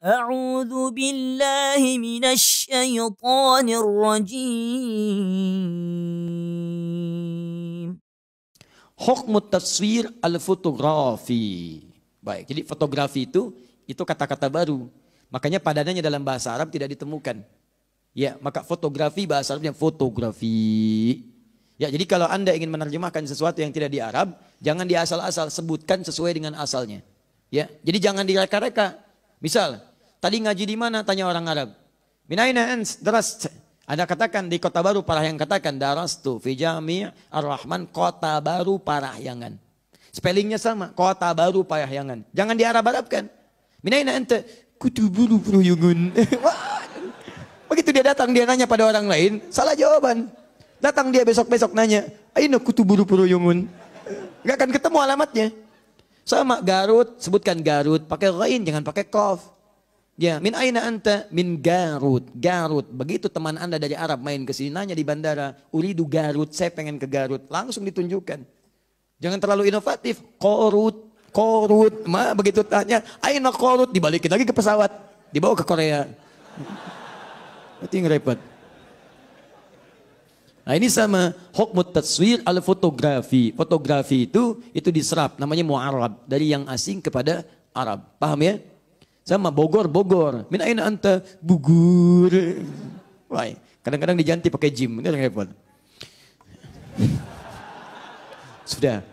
أعوذ بالله من الشيطان الرجيم حكم التصوير الفوتوغرافي baik jadi fotografi itu itu kata-kata baru makanya padanannya dalam bahasa Arab tidak ditemukan ya maka fotografi bahasa Arabnya fotografi ya jadi kalau anda ingin menerjemahkan sesuatu yang tidak di Arab jangan di asal-asal sebutkan sesuai dengan asalnya ya jadi jangan direka-reka misal Tadi ngaji di mana? Tanya orang Arab. Minaina ans darast? Ada katakan di kota baru yang katakan darastu fi jami' ar-Rahman kota baru Parahyangan. Spellingnya sama, kota baru Parahyangan. Jangan di Arab-Arabkan. Arab Minaina anta? Kutuburu yungun. Begitu dia datang dia nanya pada orang lain, salah jawaban. Datang dia besok-besok nanya, "Aina kutuburu yungun. Gak akan ketemu alamatnya. Sama Garut, sebutkan Garut, pakai ghain jangan pakai kof. Ya, min aina anta? Min Garut. Garut. Begitu teman Anda dari Arab main ke sini nanya di bandara, "Uridu Garut, saya pengen ke Garut." Langsung ditunjukkan. Jangan terlalu inovatif. Korut, korut. Ma begitu tanya, "Aina korut?" dibalikin lagi ke pesawat, dibawa ke Korea. Nanti ngerepet. Nah ini sama hukmut taswir al fotografi. Fotografi itu itu diserap namanya mu'arab dari yang asing kepada Arab. Paham ya? Sama Bogor, Bogor. Min aina anta? Bugur. Wah, kadang-kadang diganti pakai gym, itu yang repot. Sudah.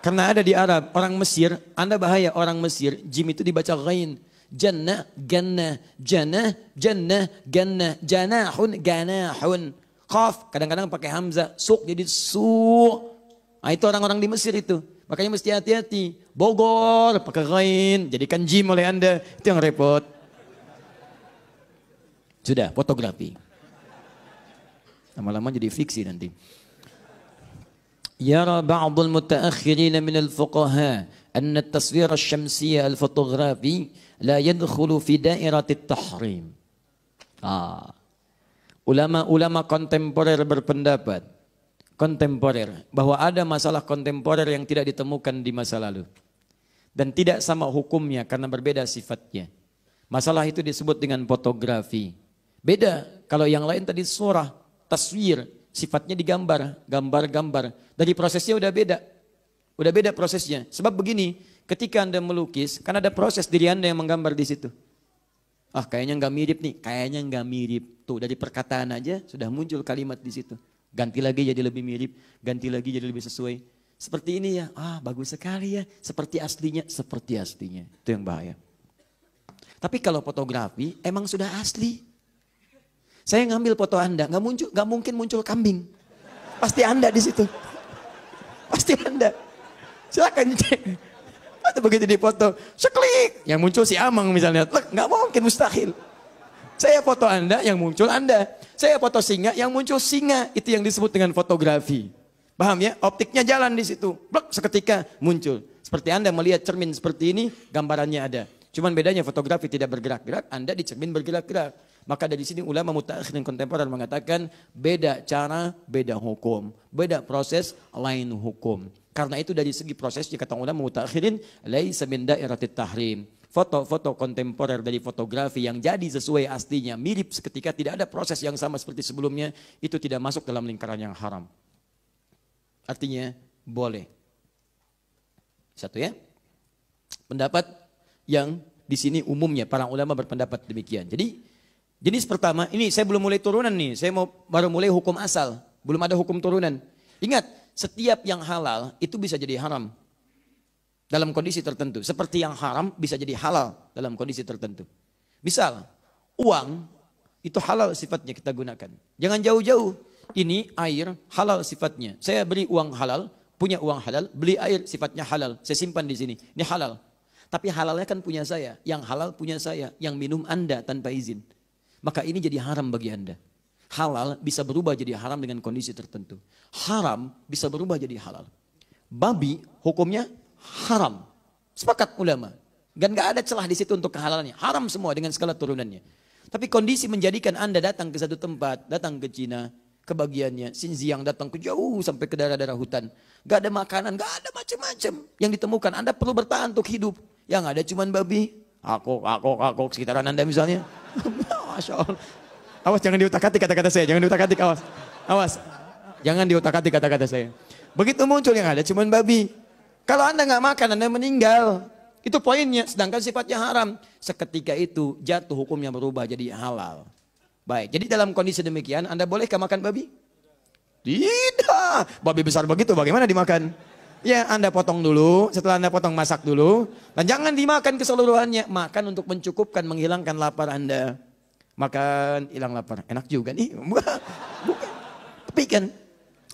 Karena ada di Arab, orang Mesir, Anda bahaya orang Mesir, jim itu dibaca ghain. Jannah, gannah, jannah, jannah, gannah, janahun, ganahun. Qaf, kadang-kadang pakai hamzah, suk jadi su. Nah, itu orang-orang di Mesir itu. Makanya mesti hati-hati. Bogor, pakai kain, jadikan gym oleh Anda. Itu yang repot. Sudah, fotografi. Lama-lama jadi fiksi nanti. يرى بعض المتأخرين من الفقهاء أن التصوير الشمسي الفوتوغرافي لا يدخل في دائرة التحريم. Ah. Ulama-ulama kontemporer berpendapat kontemporer, bahwa ada masalah kontemporer yang tidak ditemukan di masa lalu dan tidak sama hukumnya karena berbeda sifatnya. Masalah itu disebut dengan fotografi. Beda kalau yang lain tadi suara taswir, sifatnya digambar, gambar-gambar. Dari prosesnya udah beda. Udah beda prosesnya. Sebab begini, ketika Anda melukis, kan ada proses diri Anda yang menggambar di situ. Ah, kayaknya nggak mirip nih, kayaknya nggak mirip. Tuh, dari perkataan aja sudah muncul kalimat di situ. Ganti lagi jadi lebih mirip, ganti lagi jadi lebih sesuai. Seperti ini ya, ah bagus sekali ya, seperti aslinya, seperti aslinya. Itu yang bahaya. Tapi kalau fotografi emang sudah asli. Saya ngambil foto Anda, nggak muncul, nggak mungkin muncul kambing. Pasti Anda di situ. Pasti Anda. Silakan cek. Atau begitu di foto, seklik. Yang muncul si Amang misalnya, nggak mungkin mustahil. Saya foto Anda yang muncul Anda. Saya foto singa yang muncul singa. Itu yang disebut dengan fotografi. Paham ya? Optiknya jalan di situ. Blok seketika muncul. Seperti Anda melihat cermin seperti ini, gambarannya ada. Cuman bedanya fotografi tidak bergerak-gerak, Anda di cermin bergerak-gerak. Maka dari sini ulama mutakhir dan kontemporer mengatakan beda cara, beda hukum. Beda proses, lain hukum. Karena itu dari segi prosesnya kata ulama mutakhirin laisa min dairatit tahrim foto-foto kontemporer dari fotografi yang jadi sesuai aslinya, mirip seketika tidak ada proses yang sama seperti sebelumnya, itu tidak masuk dalam lingkaran yang haram. Artinya boleh. Satu ya. Pendapat yang di sini umumnya para ulama berpendapat demikian. Jadi jenis pertama, ini saya belum mulai turunan nih, saya mau baru mulai hukum asal, belum ada hukum turunan. Ingat, setiap yang halal itu bisa jadi haram dalam kondisi tertentu. Seperti yang haram bisa jadi halal dalam kondisi tertentu. Misal, uang itu halal sifatnya kita gunakan. Jangan jauh-jauh. Ini air halal sifatnya. Saya beli uang halal, punya uang halal, beli air sifatnya halal. Saya simpan di sini. Ini halal. Tapi halalnya kan punya saya. Yang halal punya saya. Yang minum Anda tanpa izin. Maka ini jadi haram bagi Anda. Halal bisa berubah jadi haram dengan kondisi tertentu. Haram bisa berubah jadi halal. Babi hukumnya haram. Sepakat ulama. Dan gak ada celah di situ untuk kehalalannya. Haram semua dengan segala turunannya. Tapi kondisi menjadikan anda datang ke satu tempat, datang ke Cina, kebagiannya, Xinjiang datang ke jauh sampai ke daerah-daerah hutan. Gak ada makanan, gak ada macam-macam yang ditemukan. Anda perlu bertahan untuk hidup. Yang ada cuman babi, aku, aku, aku, sekitaran anda misalnya. Masya Allah. Awas jangan diutak-atik kata-kata saya, jangan diutak-atik, awas. Awas, jangan diutak-atik kata-kata saya. Begitu muncul yang ada cuman babi. Kalau Anda nggak makan, Anda meninggal. Itu poinnya, sedangkan sifatnya haram. Seketika itu jatuh hukumnya berubah jadi halal. Baik, jadi dalam kondisi demikian, Anda bolehkah makan babi? Tidak, babi besar begitu bagaimana dimakan? Ya Anda potong dulu, setelah Anda potong masak dulu. Dan jangan dimakan keseluruhannya, makan untuk mencukupkan, menghilangkan lapar Anda. Makan, hilang lapar. Enak juga nih. Bukan, bukan. Tapi kan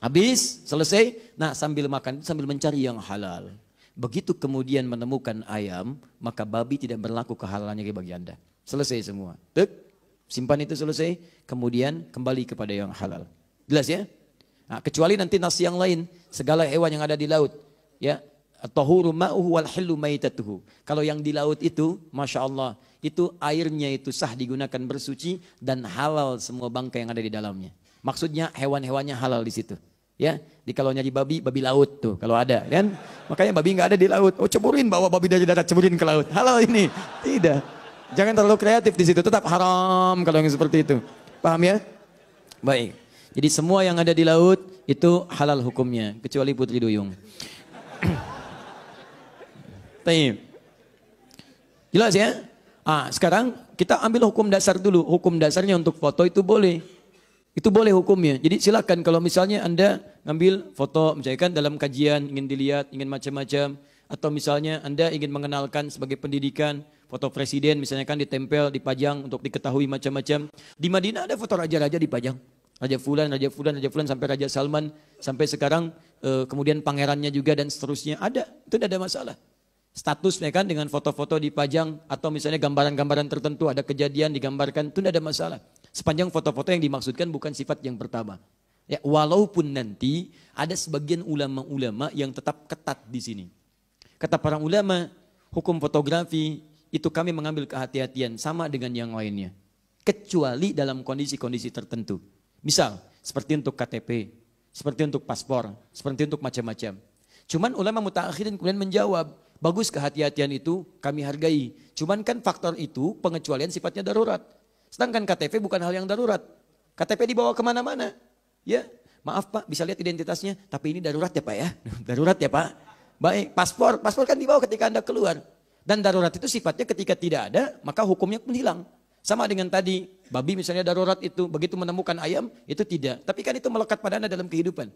Habis, selesai. Nah, sambil makan, sambil mencari yang halal. Begitu kemudian menemukan ayam, maka babi tidak berlaku kehalalannya bagi Anda. Selesai semua. Tuk, simpan itu selesai, kemudian kembali kepada yang halal. Jelas ya? Nah, kecuali nanti nasi yang lain, segala hewan yang ada di laut, ya. tahuru ma'uhu wal Kalau yang di laut itu, Masya Allah, itu airnya itu sah digunakan bersuci dan halal semua bangkai yang ada di dalamnya. Maksudnya hewan-hewannya halal di situ ya di kalau nyari babi babi laut tuh kalau ada kan makanya babi nggak ada di laut oh ceburin bawa babi dari darat ceburin ke laut halal ini tidak jangan terlalu kreatif di situ tetap haram kalau yang seperti itu paham ya baik jadi semua yang ada di laut itu halal hukumnya kecuali putri duyung Taib. jelas ya ah sekarang kita ambil hukum dasar dulu hukum dasarnya untuk foto itu boleh itu boleh hukumnya jadi silakan kalau misalnya anda ngambil foto, misalkan dalam kajian ingin dilihat, ingin macam-macam. Atau misalnya Anda ingin mengenalkan sebagai pendidikan, foto presiden misalnya kan ditempel, dipajang untuk diketahui macam-macam. Di Madinah ada foto raja-raja dipajang. Raja Fulan, Raja Fulan, Raja Fulan sampai Raja Salman sampai sekarang eh, kemudian pangerannya juga dan seterusnya ada itu tidak ada masalah statusnya kan dengan foto-foto dipajang atau misalnya gambaran-gambaran tertentu ada kejadian digambarkan itu tidak ada masalah sepanjang foto-foto yang dimaksudkan bukan sifat yang pertama Ya, walaupun nanti ada sebagian ulama-ulama yang tetap ketat di sini. Kata para ulama, hukum fotografi itu kami mengambil kehati-hatian sama dengan yang lainnya. Kecuali dalam kondisi-kondisi tertentu. Misal, seperti untuk KTP, seperti untuk paspor, seperti untuk macam-macam. Cuman ulama mutakhirin kemudian menjawab, bagus kehati-hatian itu kami hargai. Cuman kan faktor itu pengecualian sifatnya darurat. Sedangkan KTP bukan hal yang darurat. KTP dibawa kemana-mana. Ya, maaf Pak, bisa lihat identitasnya, tapi ini darurat ya Pak ya. Darurat ya Pak. Baik, paspor, paspor kan dibawa ketika Anda keluar. Dan darurat itu sifatnya ketika tidak ada, maka hukumnya pun hilang. Sama dengan tadi, babi misalnya darurat itu, begitu menemukan ayam, itu tidak. Tapi kan itu melekat pada Anda dalam kehidupan.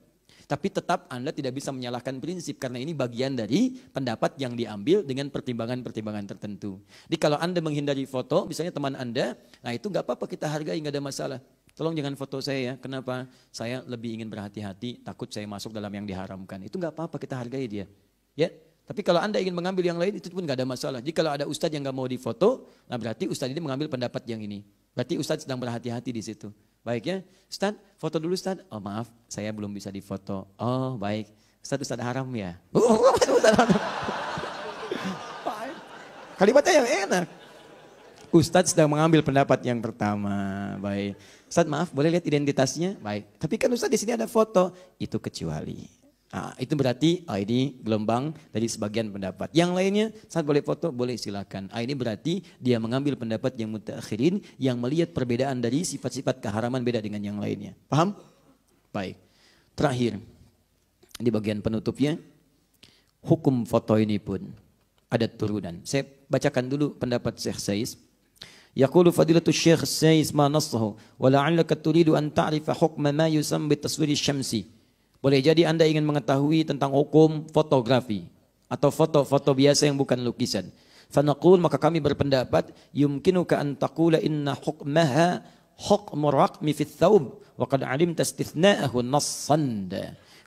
Tapi tetap Anda tidak bisa menyalahkan prinsip karena ini bagian dari pendapat yang diambil dengan pertimbangan-pertimbangan tertentu. Jadi kalau Anda menghindari foto, misalnya teman Anda, nah itu nggak apa-apa kita hargai, nggak ada masalah. Tolong jangan foto saya ya, kenapa? Saya lebih ingin berhati-hati, takut saya masuk dalam yang diharamkan. Itu nggak apa-apa, kita hargai dia. Ya, tapi kalau anda ingin mengambil yang lain itu pun nggak ada masalah. Jika ada ustadz yang nggak mau difoto, nah berarti ustadz ini mengambil pendapat yang ini. Berarti ustadz sedang berhati-hati di situ. Baik ya, Ustadz, foto dulu ustadz Oh maaf, saya belum bisa difoto. Oh baik, ustadz ustadz haram ya. haram. Kalimatnya yang enak. Ustadz sedang mengambil pendapat yang pertama. Baik. Ustadz maaf, boleh lihat identitasnya? Baik. Tapi kan Ustadz di sini ada foto. Itu kecuali. Nah, itu berarti oh ini gelombang dari sebagian pendapat. Yang lainnya saat boleh foto boleh silakan. Ah, ini berarti dia mengambil pendapat yang mutakhirin yang melihat perbedaan dari sifat-sifat keharaman beda dengan yang lainnya. Paham? Baik. Terakhir di bagian penutupnya hukum foto ini pun ada turunan. Saya bacakan dulu pendapat Syekh Saiz يقول فضيلة الشيخ السايس ما نصه ولعلك تريد أن تعرف حكم ما يسمى بالتصوير الشمسي boleh jadi anda ingin mengetahui tentang hukum fotografi atau foto-foto biasa yang bukan lukisan فنقول maka kami berpendapat يمكنك أن تقول إن حكمها حكم الرقم في الثوب وقد علمت استثناءه نصا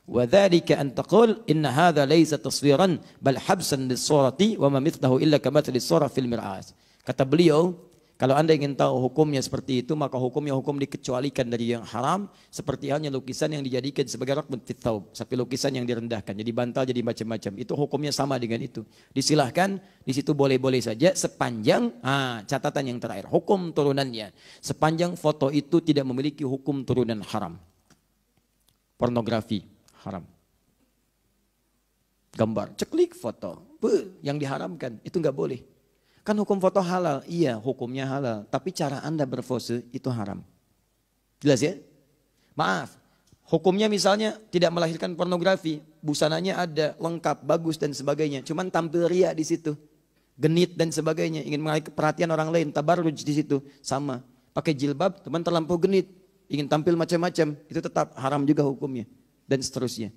وذلك أن تقول إن هذا ليس تصويرا بل حبسا للصورة وما مثله إلا كمثل الصورة في المرآة Kata beliau, Kalau Anda ingin tahu hukumnya seperti itu, maka hukumnya hukum dikecualikan dari yang haram, seperti hanya lukisan yang dijadikan sebagai rakbun fitaub, tapi lukisan yang direndahkan, jadi bantal, jadi macam-macam. Itu hukumnya sama dengan itu. Disilahkan, di situ boleh-boleh saja, sepanjang, ah, catatan yang terakhir, hukum turunannya. Sepanjang foto itu tidak memiliki hukum turunan haram. Pornografi, haram. Gambar, ceklik foto, Buh, yang diharamkan, itu nggak boleh. Kan hukum foto halal, iya hukumnya halal, tapi cara Anda berpose itu haram. Jelas ya? Maaf, hukumnya misalnya tidak melahirkan pornografi, busananya ada, lengkap, bagus dan sebagainya. Cuman tampil ria di situ, genit dan sebagainya, ingin menarik perhatian orang lain, tabarruj di situ, sama. Pakai jilbab, teman terlampau genit, ingin tampil macam-macam, itu tetap haram juga hukumnya dan seterusnya.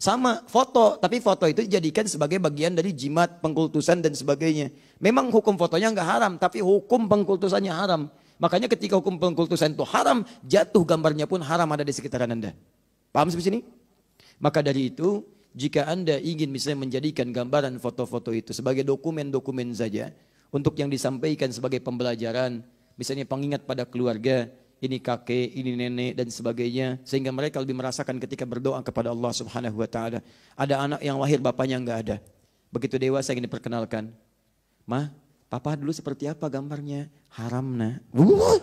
Sama foto, tapi foto itu dijadikan sebagai bagian dari jimat, pengkultusan dan sebagainya. Memang hukum fotonya nggak haram, tapi hukum pengkultusannya haram. Makanya ketika hukum pengkultusan itu haram, jatuh gambarnya pun haram ada di sekitaran Anda. Paham sampai sini? Maka dari itu, jika Anda ingin misalnya menjadikan gambaran foto-foto itu sebagai dokumen-dokumen saja, untuk yang disampaikan sebagai pembelajaran, misalnya pengingat pada keluarga, ini kakek, ini nenek dan sebagainya sehingga mereka lebih merasakan ketika berdoa kepada Allah Subhanahu wa taala. Ada anak yang lahir bapaknya enggak ada. Begitu dewasa ingin diperkenalkan. Ma, papa dulu seperti apa gambarnya? Haram nah. Uh.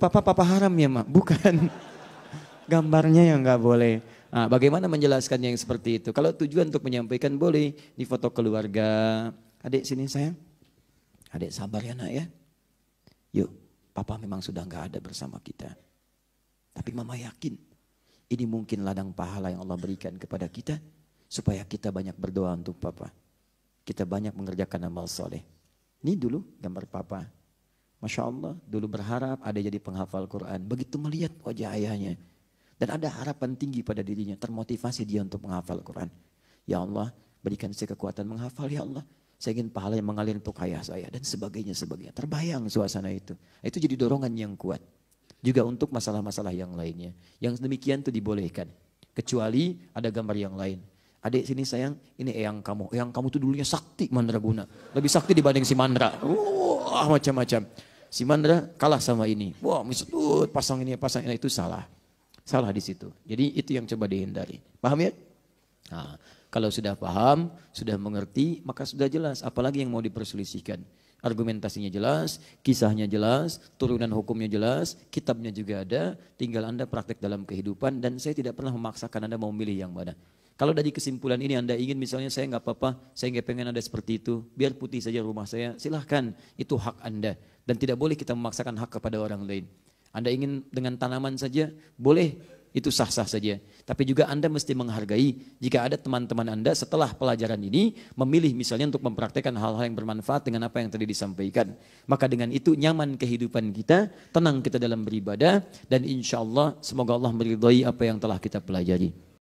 papa papa haram ya, Ma? Bukan. Gambarnya yang enggak boleh. Nah, bagaimana menjelaskannya yang seperti itu? Kalau tujuan untuk menyampaikan boleh di foto keluarga. Adik sini sayang. Adik sabar ya nak ya. Yuk Papa memang sudah nggak ada bersama kita. Tapi mama yakin ini mungkin ladang pahala yang Allah berikan kepada kita supaya kita banyak berdoa untuk papa. Kita banyak mengerjakan amal soleh. Ini dulu gambar papa. Masya Allah dulu berharap ada jadi penghafal Quran. Begitu melihat wajah ayahnya. Dan ada harapan tinggi pada dirinya. Termotivasi dia untuk menghafal Quran. Ya Allah berikan saya kekuatan menghafal ya Allah saya ingin pahala yang mengalir untuk ayah saya dan sebagainya sebagainya. Terbayang suasana itu. Itu jadi dorongan yang kuat. Juga untuk masalah-masalah yang lainnya. Yang demikian itu dibolehkan. Kecuali ada gambar yang lain. Adik sini sayang, ini eyang kamu. Eyang kamu tuh dulunya sakti mandraguna. Lebih sakti dibanding si mandra. Wah macam-macam. Si mandra kalah sama ini. Wah misut pasang ini pasang ini itu salah. Salah di situ. Jadi itu yang coba dihindari. Paham ya? Nah, kalau sudah paham, sudah mengerti, maka sudah jelas apalagi yang mau diperselisihkan. Argumentasinya jelas, kisahnya jelas, turunan hukumnya jelas, kitabnya juga ada, tinggal Anda praktek dalam kehidupan dan saya tidak pernah memaksakan Anda mau memilih yang mana. Kalau dari kesimpulan ini Anda ingin misalnya saya nggak apa-apa, saya nggak pengen ada seperti itu, biar putih saja rumah saya, silahkan, itu hak Anda. Dan tidak boleh kita memaksakan hak kepada orang lain. Anda ingin dengan tanaman saja, boleh itu sah-sah saja. Tapi juga Anda mesti menghargai jika ada teman-teman Anda setelah pelajaran ini memilih misalnya untuk mempraktekkan hal-hal yang bermanfaat dengan apa yang tadi disampaikan. Maka dengan itu nyaman kehidupan kita, tenang kita dalam beribadah dan insya Allah semoga Allah meridhai apa yang telah kita pelajari.